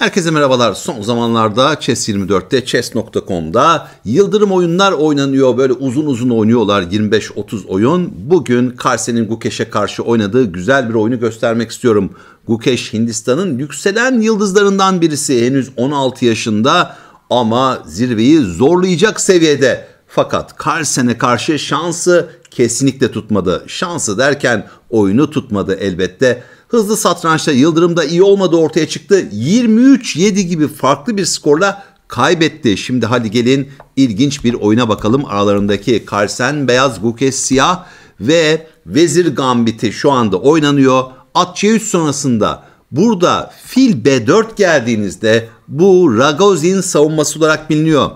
Herkese merhabalar. Son zamanlarda Chess24'te, chess.com'da yıldırım oyunlar oynanıyor. Böyle uzun uzun oynuyorlar 25-30 oyun. Bugün Karsen'in Gukeş'e karşı oynadığı güzel bir oyunu göstermek istiyorum. Gukeş Hindistan'ın yükselen yıldızlarından birisi. Henüz 16 yaşında ama zirveyi zorlayacak seviyede. Fakat Carlsen'e karşı şansı kesinlikle tutmadı. Şansı derken oyunu tutmadı elbette. Hızlı satrançta Yıldırım'da iyi olmadı ortaya çıktı. 23-7 gibi farklı bir skorla kaybetti. Şimdi hadi gelin ilginç bir oyuna bakalım. Aralarındaki Karsen beyaz, Gukes siyah ve Vezir Gambit'i şu anda oynanıyor. At C3 sonrasında burada fil B4 geldiğinizde bu Ragozin savunması olarak biliniyor.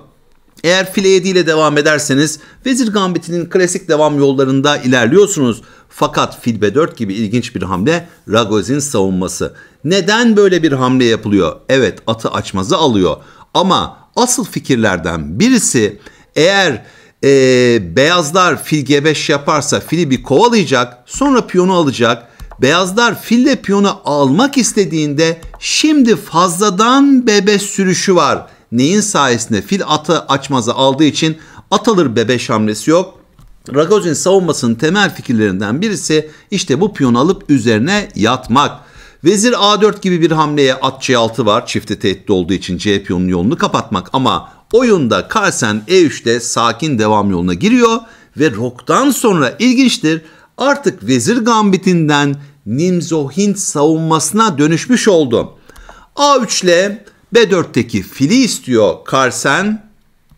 Eğer file 7 ile devam ederseniz vezir gambitinin klasik devam yollarında ilerliyorsunuz. Fakat fil B4 gibi ilginç bir hamle Ragoz'in savunması. Neden böyle bir hamle yapılıyor? Evet atı açmazı alıyor. Ama asıl fikirlerden birisi eğer e, beyazlar fil G5 yaparsa fili bir kovalayacak sonra piyonu alacak. Beyazlar fille piyonu almak istediğinde şimdi fazladan bebe sürüşü var neyin sayesinde fil atı açmazı aldığı için atılır bebeş hamlesi yok. Ragozin savunmasının temel fikirlerinden birisi işte bu piyonu alıp üzerine yatmak. Vezir A4 gibi bir hamleye at C6 var çifte tehdit olduğu için C piyonun yolunu kapatmak ama oyunda Carlsen E3'te sakin devam yoluna giriyor ve Rok'tan sonra ilginçtir artık vezir gambitinden Nimzo Hint savunmasına dönüşmüş oldu. A3 ile B4'teki fili istiyor Carsen.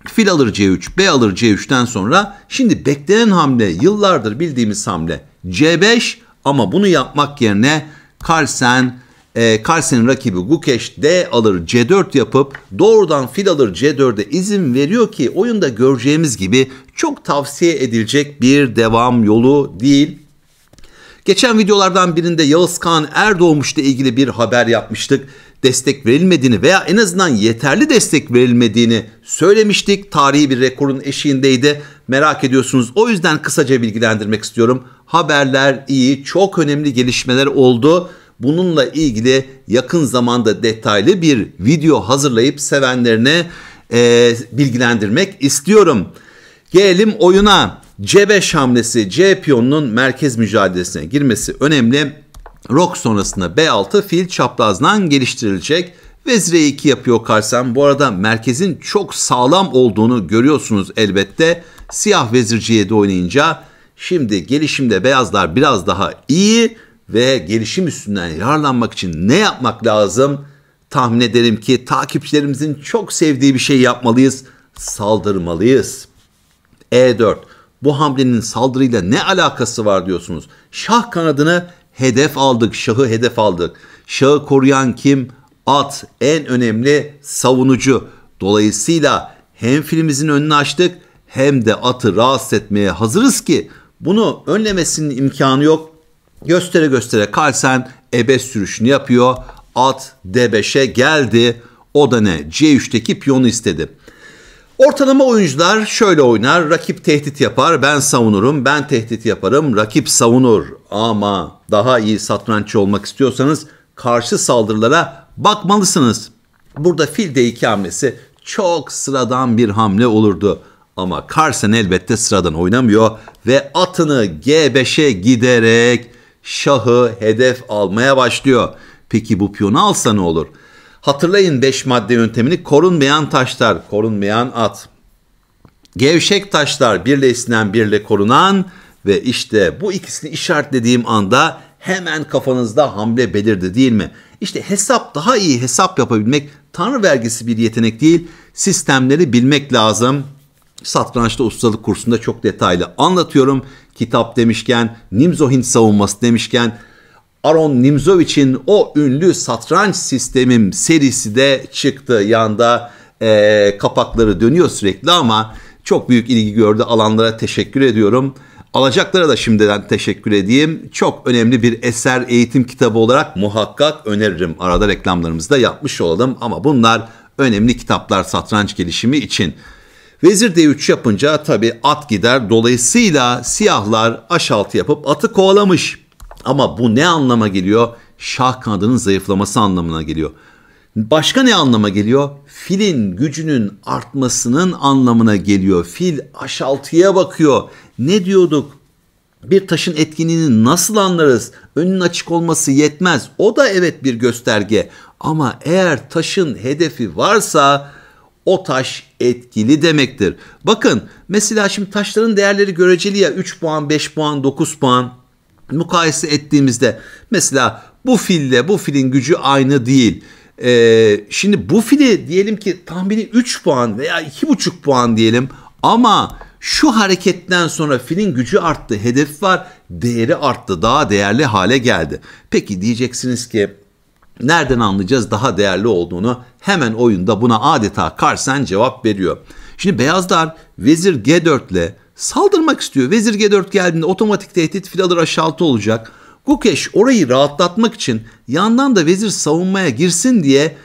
Fil alır C3, B alır C3'ten sonra şimdi beklenen hamle yıllardır bildiğimiz hamle C5 ama bunu yapmak yerine Carlsen e, Carlsen'in rakibi Gukeş D alır C4 yapıp doğrudan fil alır C4'e izin veriyor ki oyunda göreceğimiz gibi çok tavsiye edilecek bir devam yolu değil. Geçen videolardan birinde Yağız Kağan Erdoğmuş'la ilgili bir haber yapmıştık. Destek verilmediğini veya en azından yeterli destek verilmediğini söylemiştik. Tarihi bir rekorun eşiğindeydi. Merak ediyorsunuz. O yüzden kısaca bilgilendirmek istiyorum. Haberler iyi, çok önemli gelişmeler oldu. Bununla ilgili yakın zamanda detaylı bir video hazırlayıp sevenlerine e, bilgilendirmek istiyorum. Gelelim oyuna. C5 hamlesi C piyonunun merkez mücadelesine girmesi önemli. Rok sonrasında B6 fil çaprazdan geliştirilecek. Vezir E2 yapıyor Karsen. Bu arada merkezin çok sağlam olduğunu görüyorsunuz elbette. Siyah vezir C7 oynayınca şimdi gelişimde beyazlar biraz daha iyi ve gelişim üstünden yararlanmak için ne yapmak lazım? Tahmin ederim ki takipçilerimizin çok sevdiği bir şey yapmalıyız. Saldırmalıyız. E4 bu hamlenin saldırıyla ne alakası var diyorsunuz. Şah kanadını hedef aldık, şahı hedef aldık. Şahı koruyan kim? At en önemli savunucu. Dolayısıyla hem filimizin önünü açtık hem de atı rahatsız etmeye hazırız ki bunu önlemesinin imkanı yok. Göstere göstere kalsen ebe sürüşünü yapıyor. At D5'e geldi. O da ne? C3'teki piyonu istedi. Ortalama oyuncular şöyle oynar. Rakip tehdit yapar, ben savunurum, ben tehdit yaparım, rakip savunur. Ama daha iyi satranççı olmak istiyorsanız karşı saldırılara bakmalısınız. Burada fil d2 hamlesi çok sıradan bir hamle olurdu. Ama Carlsen elbette sıradan oynamıyor ve atını G5'e giderek şahı hedef almaya başlıyor. Peki bu piyonu alsa ne olur? Hatırlayın 5 madde yöntemini korunmayan taşlar, korunmayan at. Gevşek taşlar birle istenen birle korunan ve işte bu ikisini işaretlediğim anda hemen kafanızda hamle belirdi değil mi? İşte hesap daha iyi hesap yapabilmek tanrı vergisi bir yetenek değil sistemleri bilmek lazım. Satrançta ustalık kursunda çok detaylı anlatıyorum. Kitap demişken, Nimzo Hint savunması demişken Aaron Nimzovich'in o ünlü satranç sistemim serisi de çıktı. Yanda e, kapakları dönüyor sürekli ama çok büyük ilgi gördü alanlara teşekkür ediyorum. Alacaklara da şimdiden teşekkür edeyim. Çok önemli bir eser eğitim kitabı olarak muhakkak öneririm. Arada reklamlarımızı da yapmış olalım ama bunlar önemli kitaplar satranç gelişimi için. Vezir D3 yapınca tabii at gider. Dolayısıyla siyahlar aşaltı yapıp atı kovalamış. Ama bu ne anlama geliyor? Şah kanadının zayıflaması anlamına geliyor. Başka ne anlama geliyor? Filin gücünün artmasının anlamına geliyor. Fil aşaltıya bakıyor. Ne diyorduk? Bir taşın etkinliğini nasıl anlarız? Önün açık olması yetmez. O da evet bir gösterge. Ama eğer taşın hedefi varsa o taş etkili demektir. Bakın mesela şimdi taşların değerleri göreceli ya 3 puan, 5 puan, 9 puan mukayese ettiğimizde mesela bu fille bu filin gücü aynı değil. Ee, şimdi bu fili diyelim ki tahmini 3 puan veya 2,5 puan diyelim ama şu hareketten sonra filin gücü arttı, hedef var, değeri arttı, daha değerli hale geldi. Peki diyeceksiniz ki nereden anlayacağız daha değerli olduğunu? Hemen oyunda buna adeta Karsen cevap veriyor. Şimdi beyazlar vezir G4 ile saldırmak istiyor. Vezir G4 geldiğinde otomatik tehdit filaları aşağıtı olacak. Gukesh orayı rahatlatmak için yandan da vezir savunmaya girsin diye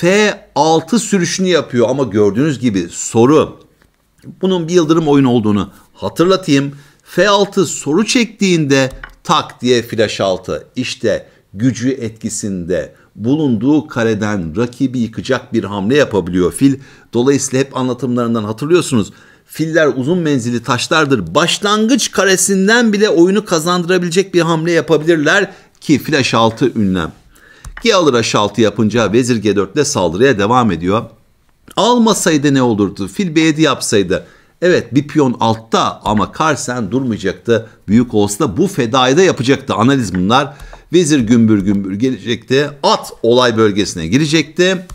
F6 sürüşünü yapıyor. Ama gördüğünüz gibi soru bunun bir yıldırım oyun olduğunu hatırlatayım. F6 soru çektiğinde tak diye flash 6. işte gücü etkisinde bulunduğu kareden rakibi yıkacak bir hamle yapabiliyor fil. Dolayısıyla hep anlatımlarından hatırlıyorsunuz filler uzun menzili taşlardır. Başlangıç karesinden bile oyunu kazandırabilecek bir hamle yapabilirler ki flash 6 ünlem. G alır H6 yapınca vezir G4 ile saldırıya devam ediyor. Almasaydı ne olurdu? Fil B7 yapsaydı. Evet bir piyon altta ama Carlsen durmayacaktı. Büyük olsa da bu fedayı da yapacaktı. Analiz bunlar. Vezir gümbür gümbür gelecekti. At olay bölgesine girecekti.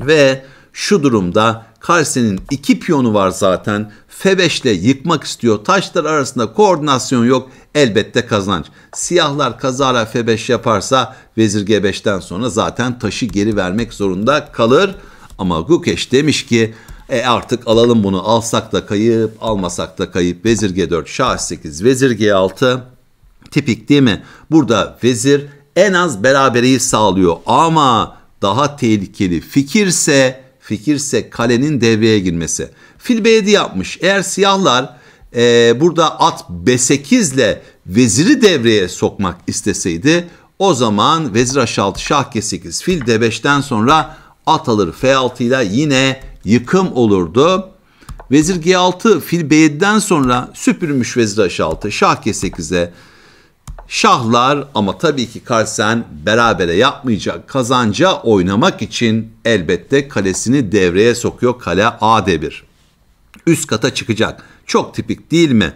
Ve şu durumda Kars'ın iki piyonu var zaten. F5 ile yıkmak istiyor. Taşlar arasında koordinasyon yok. Elbette kazanç. Siyahlar kazara F5 yaparsa vezir G5'ten sonra zaten taşı geri vermek zorunda kalır. Ama Gukeş demiş ki e artık alalım bunu alsak da kayıp almasak da kayıp vezir G4 şah 8 vezir G6 tipik değil mi? Burada vezir en az berabereyi sağlıyor ama daha tehlikeli fikirse fikirse kalenin devreye girmesi. Fil B7 yapmış. Eğer siyahlar e, burada at B8 ile veziri devreye sokmak isteseydi o zaman vezir H6 şah G8 fil D5'ten sonra at alır F6 ile yine yıkım olurdu. Vezir G6 fil B7'den sonra süpürmüş vezir H6 şah G8'e Şahlar ama tabii ki Carlsen berabere yapmayacak. Kazanca oynamak için elbette kalesini devreye sokuyor. Kale a 1 Üst kata çıkacak. Çok tipik değil mi?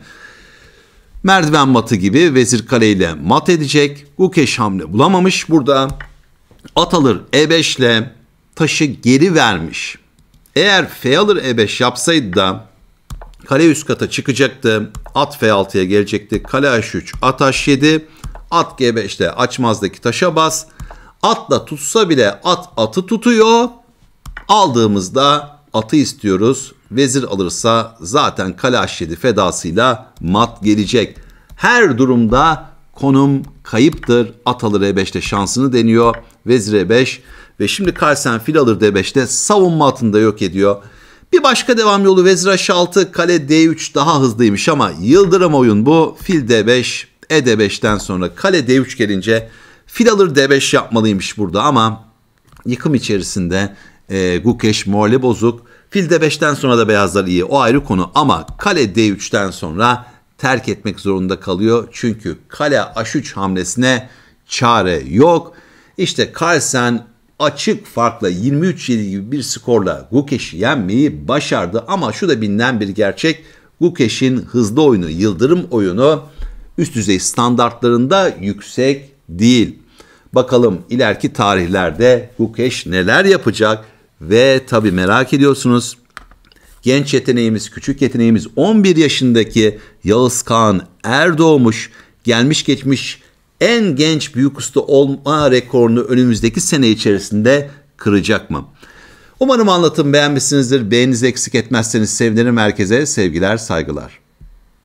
Merdiven matı gibi vezir kaleyle mat edecek. Gukeş hamle bulamamış burada. At alır E5 ile taşı geri vermiş. Eğer F alır E5 yapsaydı da Kale üst kata çıkacaktı. At F6'ya gelecekti. Kale H3, at H7. At G5'te açmazdaki taşa bas. Atla tutsa bile at atı tutuyor. Aldığımızda atı istiyoruz. Vezir alırsa zaten kale H7 fedasıyla mat gelecek. Her durumda konum kayıptır. At alır E5'te şansını deniyor. Vezir E5 ve şimdi Carlsen fil alır D5'te savunma atında yok ediyor. Bir başka devam yolu Vezir H6, kale D3 daha hızlıymış ama yıldırım oyun bu. Fil D5, E D5'ten sonra kale D3 gelince fil alır D5 yapmalıymış burada ama yıkım içerisinde e, Gukeş morali bozuk. Fil D5'ten sonra da beyazlar iyi o ayrı konu ama kale D3'ten sonra terk etmek zorunda kalıyor. Çünkü kale H3 hamlesine çare yok. İşte Carlsen açık farkla 23-7 gibi bir skorla Gukeş'i yenmeyi başardı. Ama şu da bilinen bir gerçek Gukeş'in hızlı oyunu, yıldırım oyunu üst düzey standartlarında yüksek değil. Bakalım ileriki tarihlerde Gukeş neler yapacak ve tabii merak ediyorsunuz. Genç yeteneğimiz, küçük yeteneğimiz 11 yaşındaki Yağız Kağan Erdoğmuş gelmiş geçmiş en genç büyük usta olma rekorunu önümüzdeki sene içerisinde kıracak mı? Umarım anlatım beğenmişsinizdir. Beğeninizi eksik etmezseniz sevinirim herkese. Sevgiler, saygılar.